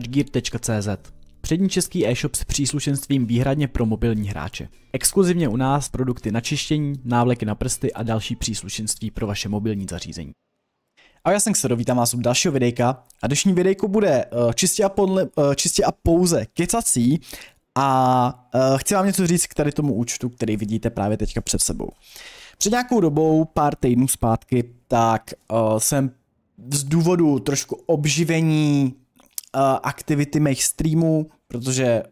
touchgear.cz Přední český e-shop s příslušenstvím výhradně pro mobilní hráče. Exkluzivně u nás produkty na čištění, návleky na prsty a další příslušenství pro vaše mobilní zařízení. A já jsem se vítám vás u dalšího videjka a dnešní videjko bude uh, čistě, a podle, uh, čistě a pouze kecací a uh, chci vám něco říct k tady tomu účtu, který vidíte právě teďka před sebou. Před nějakou dobou, pár týdnů zpátky, tak uh, jsem z důvodu trošku obživení Eh, aktivity mých streamů, protože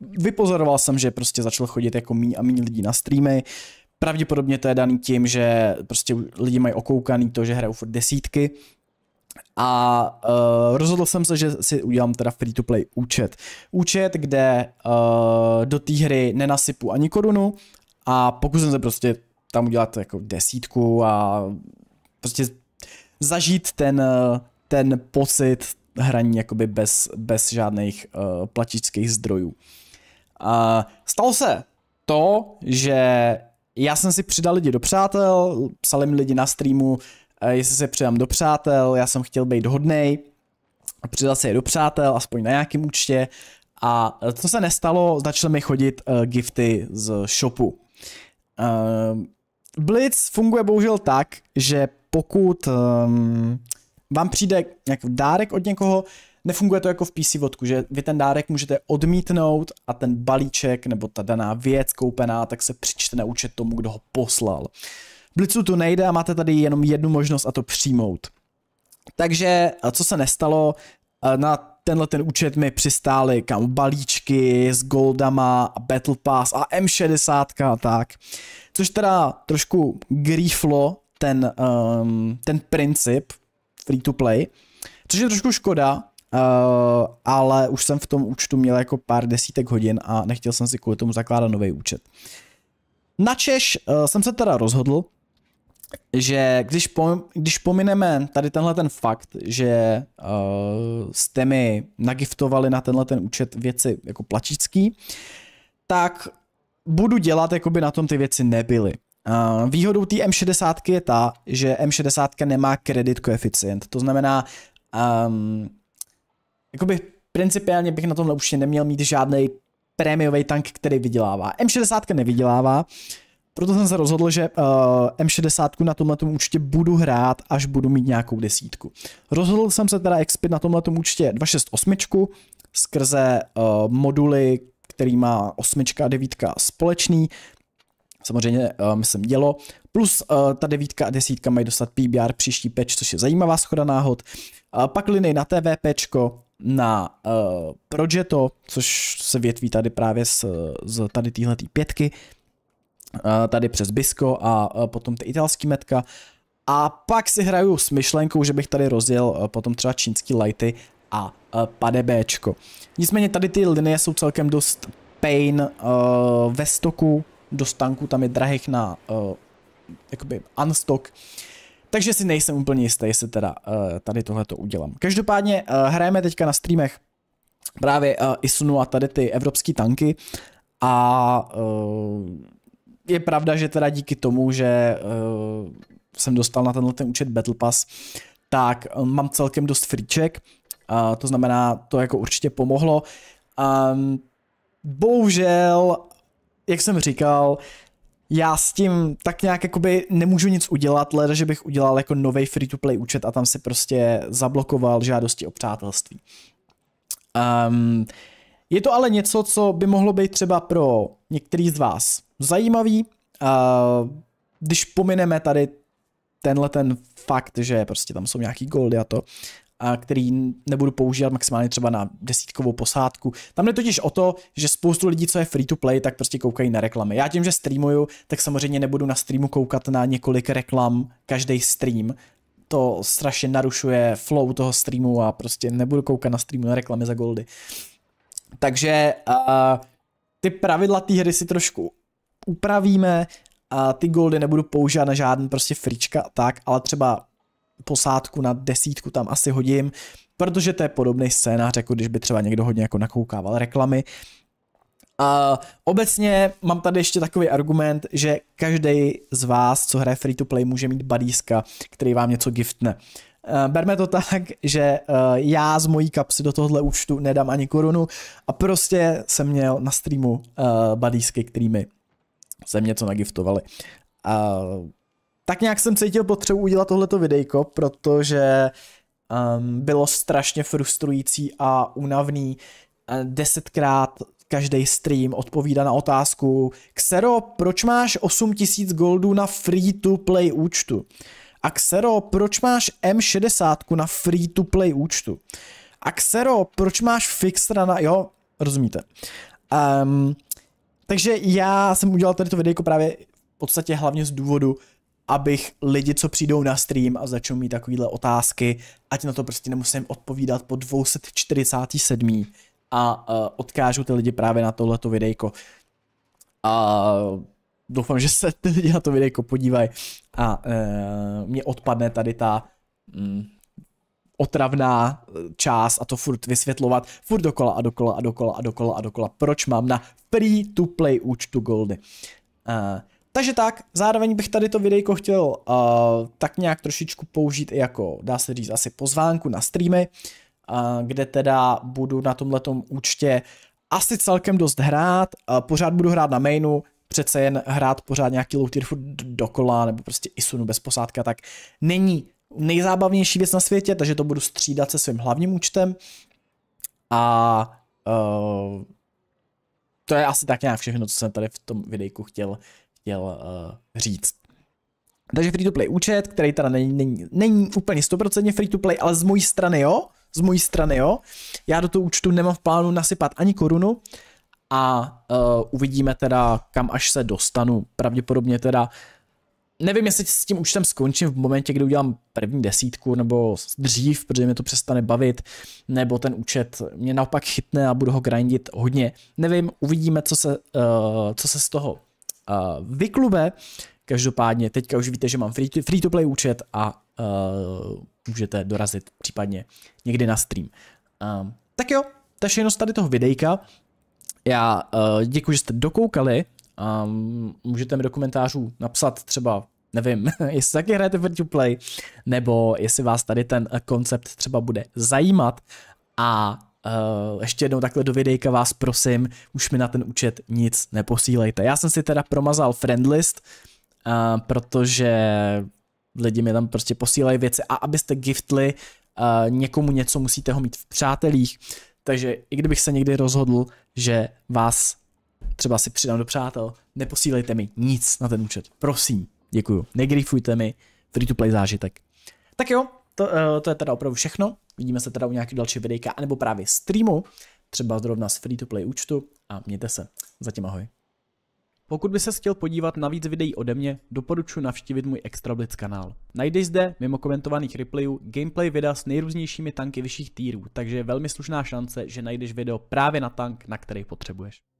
vypozoroval jsem, že prostě začalo chodit jako míň a míň lidí na streamy. Pravděpodobně to je daný tím, že prostě lidi mají okoukaný to, že hrajou furt desítky. A uh, rozhodl jsem se, že si udělám teda free-to-play účet. Účet, kde uh, do té hry nenasypu ani korunu a pokusím se prostě tam udělat jako desítku a prostě zažít ten, ten pocit hraní jakoby bez, bez žádných uh, platičských zdrojů. Uh, stalo se to, že já jsem si přidal lidi do přátel, psali mi lidi na streamu, uh, jestli se přidám do přátel, já jsem chtěl být hodnej, přidal se je do přátel, aspoň na nějakém účtě a co eh, se nestalo, začaly mi chodit uh, gifty z shopu. Uh, Blitz funguje bohužel tak, že pokud um, vám přijde nějaký dárek od někoho, nefunguje to jako v PC vodku, že vy ten dárek můžete odmítnout a ten balíček nebo ta daná věc koupená, tak se přičte na účet tomu, kdo ho poslal. V Blitzu to nejde a máte tady jenom jednu možnost a to přijmout. Takže co se nestalo, na tenhle ten účet mi přistály kam balíčky s goldama a Battle Pass a M60 a tak. Což teda trošku grýflo ten, um, ten princip, free to play, což je trošku škoda, uh, ale už jsem v tom účtu měl jako pár desítek hodin a nechtěl jsem si kvůli tomu zakládat nový účet. Na Češ uh, jsem se teda rozhodl, že když, pom, když pomineme tady tenhle ten fakt, že uh, jste mi nagiftovali na tenhle ten účet věci jako plačický, tak budu dělat, jako by na tom ty věci nebyly. Eh, výhodou té M60 je ta, že M60 nemá kredit koeficient. To znamená, um, jakoby principiálně bych na tomhle už neměl mít žádný prémiový tank, který vydělává. M60 nevydělává, proto jsem se rozhodl, že uh, eh, M60 na tomhle účtě budu hrát, až budu mít nějakou desítku. Rozhodl jsem se teda expit na tomhle účtě 268 skrze uh, moduly, který má osmička a devítka společný, samozřejmě uh, eh, myslím, dělo. Plus uh, ta devítka a desítka mají dostat PBR příští patch, což je zajímavá schoda náhod. Uh, pak liny na TVPčko, na uh, Progetto, což se větví tady právě z, z tady téhle pětky, uh, tady přes Bisco a uh, potom ty italský metka. A pak si hraju s myšlenkou, že bych tady rozjel uh, potom třeba čínský lighty a uh, Bčko. Nicméně tady ty linie jsou celkem dost pain uh, ve stoku, do stanku, tam je drahech na uh, jakoby unstock. Takže si nejsem úplně jistý, jestli teda uh, tady tohle to udělám. Každopádně uh, hrajeme teďka na streamech právě uh, Isunu a tady ty evropské tanky a uh, je pravda, že teda díky tomu, že uh, jsem dostal na tenhle ten účet Battle Pass, tak uh, mám celkem dost friček, uh, to znamená, to jako určitě pomohlo. Um, bohužel jak jsem říkal, já s tím tak nějak jakoby nemůžu nic udělat, leda, že bych udělal jako nový free-to-play účet a tam si prostě zablokoval žádosti o přátelství. Um, je to ale něco, co by mohlo být třeba pro některý z vás zajímavý, uh, když pomineme tady tenhle ten fakt, že prostě tam jsou nějaký goldy a to, který nebudu používat maximálně třeba na desítkovou posádku. Tam je totiž o to, že spoustu lidí, co je free to play, tak prostě koukají na reklamy. Já tím, že streamuju, tak samozřejmě nebudu na streamu koukat na několik reklam každý stream, to strašně narušuje flow toho streamu a prostě nebudu koukat na streamu na reklamy za goldy. Takže uh, ty pravidla té hry si trošku upravíme a ty goldy nebudu používat na žádný prostě frička tak, ale třeba posádku na desítku tam asi hodím, protože to je podobný scénář, jako když by třeba někdo hodně jako nakoukával reklamy. A obecně mám tady ještě takový argument, že každý z vás, co hraje free to play, může mít badíska, který vám něco giftne. Eh, berme to tak, že eh, já z mojí kapsy do tohle účtu nedám ani korunu a prostě jsem měl na streamu eh, badísky, kterými se mě něco nagiftovali. A tak nějak jsem cítil potřebu udělat tohleto videjko, protože um, bylo strašně frustrující a únavný eh, desetkrát každý stream odpovídá na otázku Xero, proč máš 8000 goldů na free-to-play účtu? A Xero, proč máš M60 na free-to-play účtu? A Xero, proč máš fixra na... Jo, rozumíte. Um, takže já jsem udělal tady to videjko právě v podstatě hlavně z důvodu abych lidi, co přijdou na stream a začnou mít takovéhle otázky, ať na to prostě nemusím odpovídat po 247. A uh, odkážu ty lidi právě na tohleto videjko. A doufám, že se ty lidi na to videjko podívají a uh, mě odpadne tady ta mm, otravná e, část a to furt vysvětlovat, furt dokola a dokola a dokola a dokola a dokola, proč mám na free to play účtu goldy. Uh, takže tak, zároveň bych tady to videjko chtěl uh, tak nějak trošičku použít i jako, dá se říct, asi pozvánku na streamy, uh, kde teda budu na tomhletom účtě asi celkem dost hrát, uh, pořád budu hrát na mainu, přece jen hrát pořád nějaký low tier dokola, nebo prostě i sunu bez posádka, tak není nejzábavnější věc na světě, takže to budu střídat se svým hlavním účtem a uh, to je asi tak nějak všechno, co jsem tady v tom videjku chtěl chtěl uh, říct. Takže free-to-play účet, který teda není, není, není úplně 100% free-to-play, ale z mojí strany jo, z mojí strany jo. Já do toho účtu nemám v plánu nasypat ani korunu a uh, uvidíme teda, kam až se dostanu. Pravděpodobně teda, nevím, jestli s tím účtem skončím v momentě, kdy udělám první desítku, nebo dřív, protože mě to přestane bavit, nebo ten účet mě naopak chytne a budu ho grindit hodně. Nevím, uvidíme, co se, uh, co se z toho uh, vyklube. Každopádně teďka už víte, že mám free, to play účet a uh, můžete dorazit případně někdy na stream. uh, tak jo, to je všechno z tady toho videjka. Já uh, děkuji, že jste dokoukali. Um, můžete mi do komentářů napsat třeba nevím, jestli taky hrajete free to play, nebo jestli vás tady ten koncept třeba bude zajímat a Uh, ještě jednou takhle do videjka vás prosím, už mi na ten účet nic neposílejte. Já jsem si teda promazal friendlist, uh, protože lidi mi tam prostě posílají věci a abyste giftli uh, někomu něco, musíte ho mít v přátelích, takže i kdybych se někdy rozhodl, že vás třeba si přidám do přátel, neposílejte mi nic na ten účet, prosím, děkuju, negrifujte mi free to play zážitek. Tak jo, to, uh, to je teda opravdu všechno. Vidíme se teda u nějakého dalšího videjka, anebo právě streamu, třeba zrovna z free-to-play účtu a mějte se. Zatím ahoj. Pokud by se chtěl podívat na víc videí ode mě, doporučuji navštívit můj Extrablitz kanál. Najdeš zde, mimo komentovaných replayů, gameplay videa s nejrůznějšími tanky vyšších týrů, takže je velmi slušná šance, že najdeš video právě na tank, na který potřebuješ.